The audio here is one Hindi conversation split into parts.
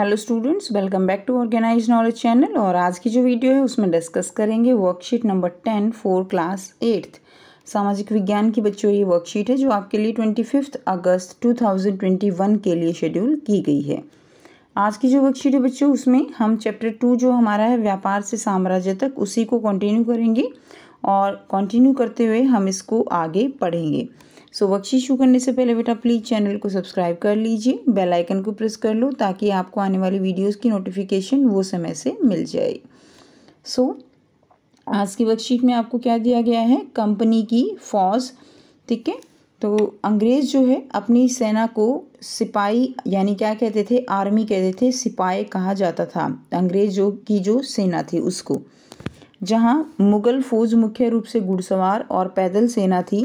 hello students welcome back to organise knowledge channel और आज की जो वीडियो है उसमें डिस्कस करेंगे worksheet number ten four class eighth सामाजिक विज्ञान की बच्चों ये वर्कशीट है जो आपके लिए twenty fifth August two thousand twenty one के लिए शेड्यूल की गई है आज की जो वर्कशीट है बच्चों उसमें हम चैप्टर टू जो हमारा है व्यापार से साम्राज्य तक उसी को कंटिन्यू करेंगे और कंटिन्यू करते हुए हम इसको आगे पढ़ेंगे सो so, शुरू करने से पहले बेटा प्लीज़ चैनल को सब्सक्राइब कर लीजिए बेल आइकन को प्रेस कर लो ताकि आपको आने वाली वीडियोस की नोटिफिकेशन वो समय से मिल जाए सो so, आज की वर्कशीट में आपको क्या दिया गया है कंपनी की फौज ठीक है तो अंग्रेज़ जो है अपनी सेना को सिपाही यानी क्या कहते थे आर्मी कहते थे सिपाही कहा जाता था अंग्रेजों की जो सेना थी उसको जहाँ मुग़ल फ़ौज मुख्य रूप से घुड़सवार और पैदल सेना थी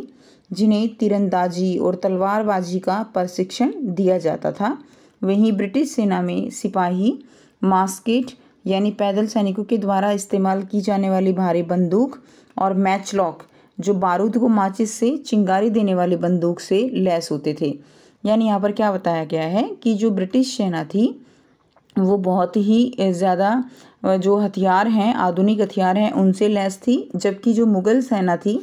जिन्हें तीरंदाजी और तलवारबाजी का प्रशिक्षण दिया जाता था वहीं ब्रिटिश सेना में सिपाही मास्केट यानी पैदल सैनिकों के द्वारा इस्तेमाल की जाने वाली भारी बंदूक और मैचलॉक जो बारूद को माचिस से चिंगारी देने वाली बंदूक से लैस होते थे यानी यहाँ पर क्या बताया गया है कि जो ब्रिटिश सेना थी वो बहुत ही ज़्यादा जो हथियार हैं आधुनिक हथियार हैं उनसे लैस थी जबकि जो मुग़ल सेना थी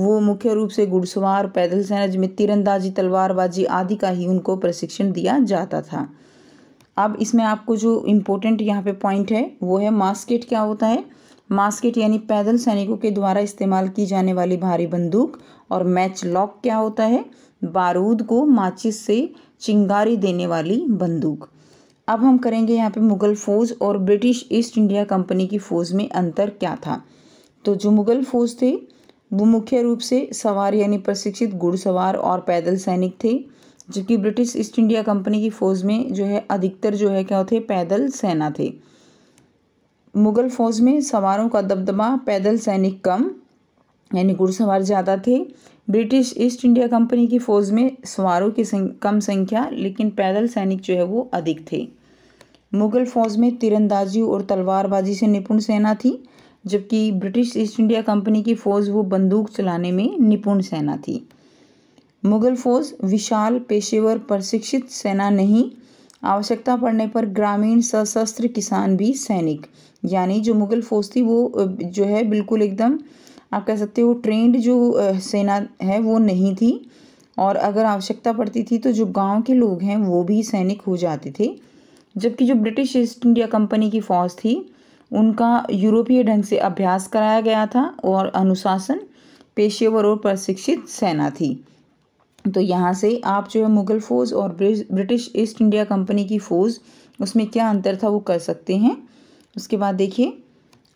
वो मुख्य रूप से घुड़सवार पैदल सेना में तीरंदाजी तलवारबाजी आदि का ही उनको प्रशिक्षण दिया जाता था अब इसमें आपको जो इम्पोर्टेंट यहाँ पे पॉइंट है वो है मास्केट क्या होता है मास्केट यानी पैदल सैनिकों के द्वारा इस्तेमाल की जाने वाली भारी बंदूक और मैच लॉक क्या होता है बारूद को माचिस से चिंगारी देने वाली बंदूक अब हम करेंगे यहाँ पे मुग़ल फ़ौज और ब्रिटिश ईस्ट इंडिया कंपनी की फ़ौज में अंतर क्या था तो जो मुग़ल फ़ौज थे वो मुख्य रूप से सवार यानी प्रशिक्षित घुड़सवार और पैदल सैनिक थे जबकि ब्रिटिश ईस्ट इंडिया कंपनी की फ़ौज में जो है अधिकतर जो है क्या थे पैदल सेना थे मुग़ल फ़ौज में सवारों का दबदबा पैदल सैनिक कम यानी घुड़सवार ज़्यादा थे ब्रिटिश ईस्ट इंडिया कंपनी की फ़ौज में सवारों की सं, कम संख्या लेकिन पैदल सैनिक जो है वो अधिक थे मुग़ल फ़ौज में तीरंदाजी और तलवारबाजी से निपुण सेना थी जबकि ब्रिटिश ईस्ट इंडिया कंपनी की फ़ौज वो बंदूक चलाने में निपुण सेना थी मुगल फ़ौज विशाल पेशेवर प्रशिक्षित सेना नहीं आवश्यकता पड़ने पर ग्रामीण सशस्त्र किसान भी सैनिक यानी जो मुगल फ़ौज थी वो जो है बिल्कुल एकदम आप कह सकते हो ट्रेंड जो सेना है वो नहीं थी और अगर आवश्यकता पड़ती थी तो जो गांव के लोग हैं वो भी सैनिक हो जाते थे जबकि जो ब्रिटिश ईस्ट इंडिया कंपनी की फ़ौज थी उनका यूरोपीय ढंग से अभ्यास कराया गया था और अनुशासन पेशेवर और प्रशिक्षित सेना थी तो यहाँ से आप जो है मुग़ल फ़ौज और ब्रिटिश ईस्ट इंडिया कंपनी की फ़ौज उसमें क्या अंतर था वो कर सकते हैं उसके बाद देखिए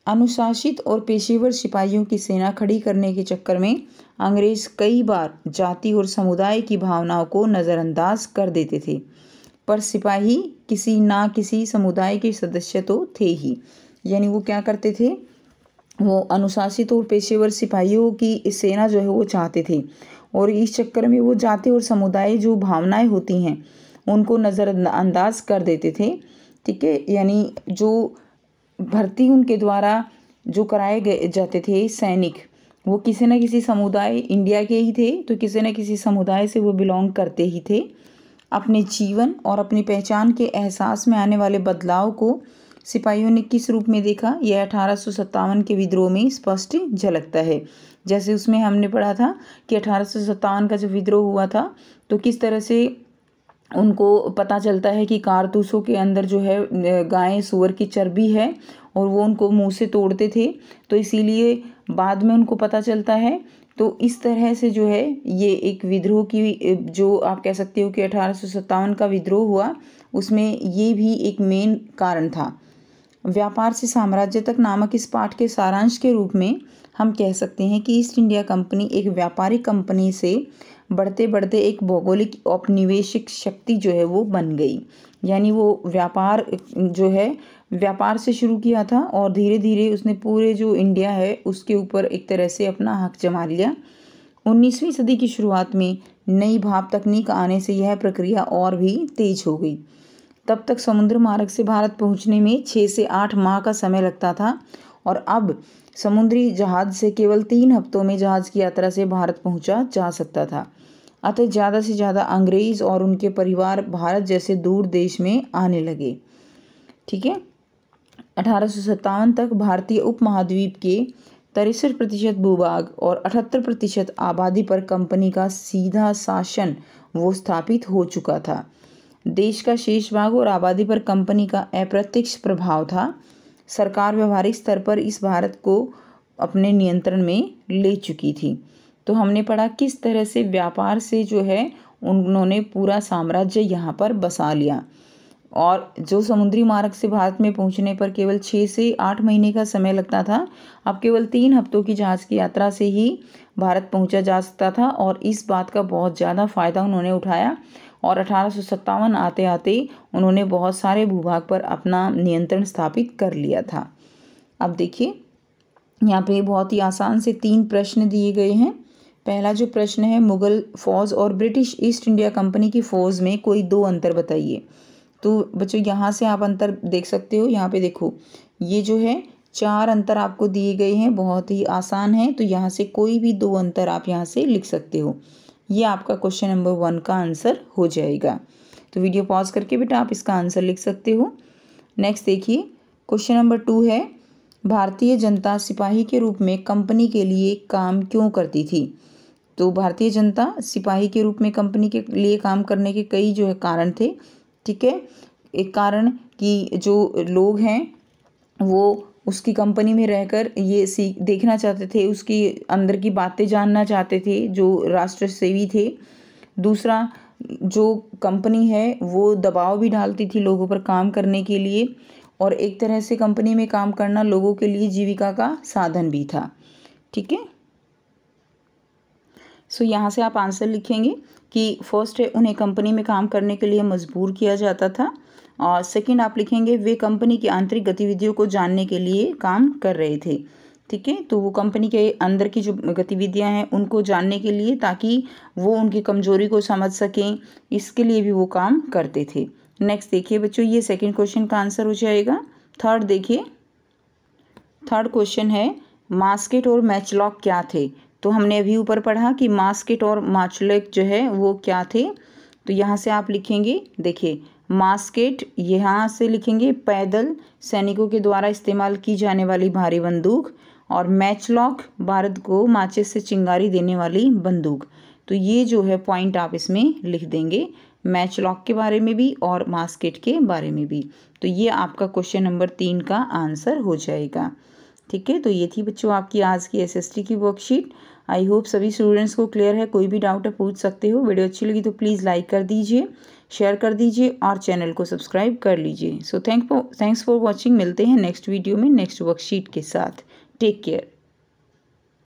अनुशासित और पेशेवर सिपाहियों की सेना खड़ी करने के चक्कर में अंग्रेज़ कई बार जाति और समुदाय की भावनाओं को नज़रअंदाज कर देते थे पर सिपाही किसी ना किसी समुदाय के सदस्य तो थे ही यानी वो क्या करते थे वो अनुशासित और पेशेवर सिपाहियों की सेना जो है वो चाहते थे और इस चक्कर में वो जाति और समुदाय जो भावनाएं होती हैं उनको नज़रअंदाज कर देते थे ठीक है यानी जो भर्ती उनके द्वारा जो कराए गए जाते थे सैनिक वो किसी न किसी समुदाय इंडिया के ही थे तो किसी न किसी समुदाय से वो बिलोंग करते ही थे अपने जीवन और अपनी पहचान के एहसास में आने वाले बदलाव को सिपाहियों ने किस रूप में देखा यह अठारह के विद्रोह में स्पष्ट झलकता है जैसे उसमें हमने पढ़ा था कि अठारह का जो विद्रोह हुआ था तो किस तरह से उनको पता चलता है कि कारतूसों के अंदर जो है गायें सुअर की चर्बी है और वो उनको मुंह से तोड़ते थे तो इसीलिए बाद में उनको पता चलता है तो इस तरह से जो है ये एक विद्रोह की जो आप कह सकते हो कि अठारह का विद्रोह हुआ उसमें ये भी एक मेन कारण था व्यापार से साम्राज्य तक नामक इस पाठ के सारांश के रूप में हम कह सकते हैं कि ईस्ट इंडिया कंपनी एक व्यापारिक कंपनी से बढ़ते बढ़ते एक भौगोलिक औपनिवेशिक शक्ति जो है वो बन गई यानी वो व्यापार जो है व्यापार से शुरू किया था और धीरे धीरे उसने पूरे जो इंडिया है उसके ऊपर एक तरह से अपना हक जमा लिया उन्नीसवीं सदी की शुरुआत में नई भाप तकनीक आने से यह प्रक्रिया और भी तेज हो गई तब तक समुद्र मार्ग से भारत पहुंचने में छः से आठ माह का समय लगता था और अब समुद्री जहाज से केवल तीन हफ्तों में जहाज की यात्रा से भारत पहुंचा जा सकता था अतः ज़्यादा से ज़्यादा अंग्रेज़ और उनके परिवार भारत जैसे दूर देश में आने लगे ठीक है अठारह तक भारतीय उपमहाद्वीप के तिरसठ प्रतिशत भूभाग और अठहत्तर प्रतिशत आबादी पर कंपनी का सीधा शासन वो स्थापित हो चुका था देश का शेष भाग और आबादी पर कंपनी का अप्रत्यक्ष प्रभाव था सरकार व्यवहारिक स्तर पर इस भारत को अपने नियंत्रण में ले चुकी थी तो हमने पढ़ा किस तरह से व्यापार से जो है उन्होंने पूरा साम्राज्य यहाँ पर बसा लिया और जो समुद्री मार्ग से भारत में पहुँचने पर केवल छः से आठ महीने का समय लगता था अब केवल तीन हफ्तों की जहाज़ की यात्रा से ही भारत पहुँचा जा सकता था और इस बात का बहुत ज़्यादा फ़ायदा उन्होंने उठाया और अठारह आते आते उन्होंने बहुत सारे भूभाग पर अपना नियंत्रण स्थापित कर लिया था अब देखिए यहाँ पे बहुत ही आसान से तीन प्रश्न दिए गए हैं पहला जो प्रश्न है मुग़ल फ़ौज और ब्रिटिश ईस्ट इंडिया कंपनी की फ़ौज में कोई दो अंतर बताइए तो बच्चों यहाँ से आप अंतर देख सकते हो यहाँ पे देखो ये जो है चार अंतर आपको दिए गए हैं बहुत ही आसान है तो यहाँ से कोई भी दो अंतर आप यहाँ से लिख सकते हो ये आपका क्वेश्चन नंबर वन का आंसर हो जाएगा तो वीडियो पॉज करके बेटा आप इसका आंसर लिख सकते हो नेक्स्ट देखिए क्वेश्चन नंबर टू है भारतीय जनता सिपाही के रूप में कंपनी के लिए काम क्यों करती थी तो भारतीय जनता सिपाही के रूप में कंपनी के लिए काम करने के कई जो है कारण थे ठीक है एक कारण कि जो लोग हैं वो उसकी कंपनी में रहकर ये सीख देखना चाहते थे उसकी अंदर की बातें जानना चाहते थे जो राष्ट्र सेवी थे दूसरा जो कंपनी है वो दबाव भी डालती थी लोगों पर काम करने के लिए और एक तरह से कंपनी में काम करना लोगों के लिए जीविका का साधन भी था ठीक है सो यहाँ से आप आंसर लिखेंगे कि फर्स्ट है उन्हें कंपनी में काम करने के लिए मजबूर किया जाता था और सेकंड आप लिखेंगे वे कंपनी की आंतरिक गतिविधियों को जानने के लिए काम कर रहे थे ठीक है तो वो कंपनी के अंदर की जो गतिविधियां हैं उनको जानने के लिए ताकि वो उनकी कमजोरी को समझ सकें इसके लिए भी वो काम करते थे नेक्स्ट देखिए बच्चों ये सेकंड क्वेश्चन का आंसर हो जाएगा थर्ड देखिए थर्ड क्वेश्चन है मास्केट और मैचलॉक क्या थे तो हमने अभी ऊपर पढ़ा कि मास्केट और माचलेक जो है वो क्या थे तो यहाँ से आप लिखेंगे देखिए मास्केट यहाँ से लिखेंगे पैदल सैनिकों के द्वारा इस्तेमाल की जाने वाली भारी बंदूक और मैचलॉक भारत को माचिस से चिंगारी देने वाली बंदूक तो ये जो है पॉइंट आप इसमें लिख देंगे मैच लॉक के बारे में भी और मास्केट के बारे में भी तो ये आपका क्वेश्चन नंबर तीन का आंसर हो जाएगा ठीक है तो ये थी बच्चों आपकी आज की एसएसटी की वर्कशीट आई होप सभी स्टूडेंट्स को क्लियर है कोई भी डाउट है पूछ सकते हो वीडियो अच्छी लगी तो प्लीज़ लाइक कर दीजिए शेयर कर दीजिए और चैनल को सब्सक्राइब कर लीजिए so thank for thanks for watching मिलते हैं नेक्स्ट वीडियो में नेक्स्ट वर्कशीट के साथ टेक केयर